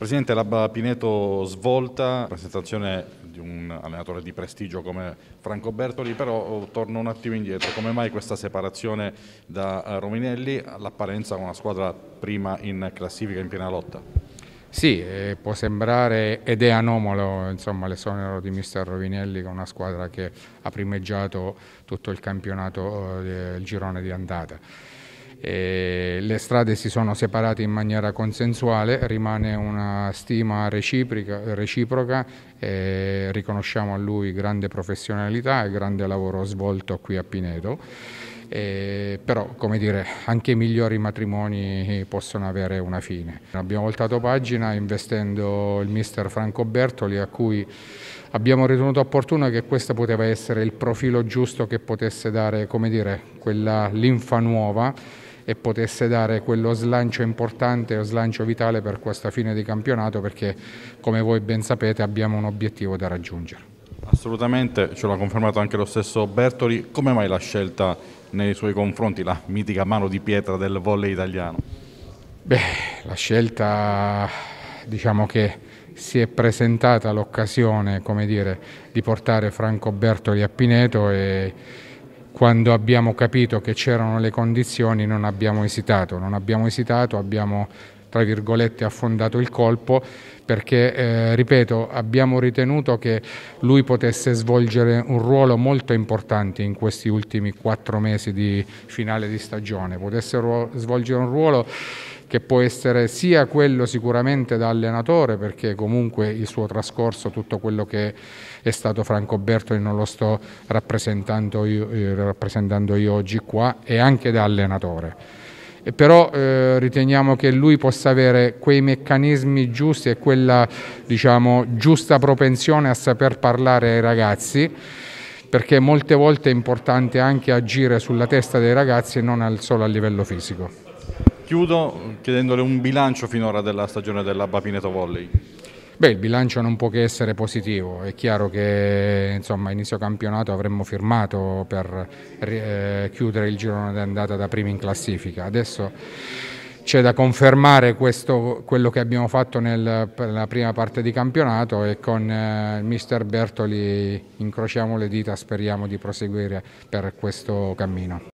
Presidente, l'Abba Pineto svolta, presentazione di un allenatore di prestigio come Franco Bertoli, però oh, torno un attimo indietro, come mai questa separazione da eh, Rominelli, all'apparenza una squadra prima in classifica, in piena lotta? Sì, eh, può sembrare ed è anomalo l'esonero di mister Rovinelli con una squadra che ha primeggiato tutto il campionato, eh, il girone di andata eh, le strade si sono separate in maniera consensuale, rimane una stima reciproca, eh, riconosciamo a lui grande professionalità e grande lavoro svolto qui a Pineto. Eh, però come dire anche i migliori matrimoni possono avere una fine. Abbiamo voltato pagina investendo il mister Franco Bertoli a cui abbiamo ritenuto opportuno che questo poteva essere il profilo giusto che potesse dare come dire, quella linfa nuova e potesse dare quello slancio importante o slancio vitale per questa fine di campionato perché come voi ben sapete abbiamo un obiettivo da raggiungere. Assolutamente, ce l'ha confermato anche lo stesso Bertoli, come mai la scelta nei suoi confronti, la mitica mano di pietra del volley italiano? Beh, la scelta diciamo che si è presentata l'occasione come dire, di portare Franco Bertoli a Pineto e quando abbiamo capito che c'erano le condizioni non abbiamo esitato, non abbiamo esitato, abbiamo tra virgolette affondato il colpo perché, eh, ripeto, abbiamo ritenuto che lui potesse svolgere un ruolo molto importante in questi ultimi quattro mesi di finale di stagione, potesse svolgere un ruolo che può essere sia quello sicuramente da allenatore, perché comunque il suo trascorso, tutto quello che è stato Franco Bertoli non lo sto rappresentando io, eh, rappresentando io oggi qua, e anche da allenatore. E però eh, riteniamo che lui possa avere quei meccanismi giusti e quella diciamo, giusta propensione a saper parlare ai ragazzi perché molte volte è importante anche agire sulla testa dei ragazzi e non al, solo a livello fisico. Chiudo chiedendole un bilancio finora della stagione della Bapineto Volley. Beh, il bilancio non può che essere positivo, è chiaro che insomma, a inizio campionato avremmo firmato per eh, chiudere il girone d'andata da primi in classifica, adesso c'è da confermare questo, quello che abbiamo fatto nel, nella prima parte di campionato e con eh, il mister Bertoli incrociamo le dita, speriamo di proseguire per questo cammino.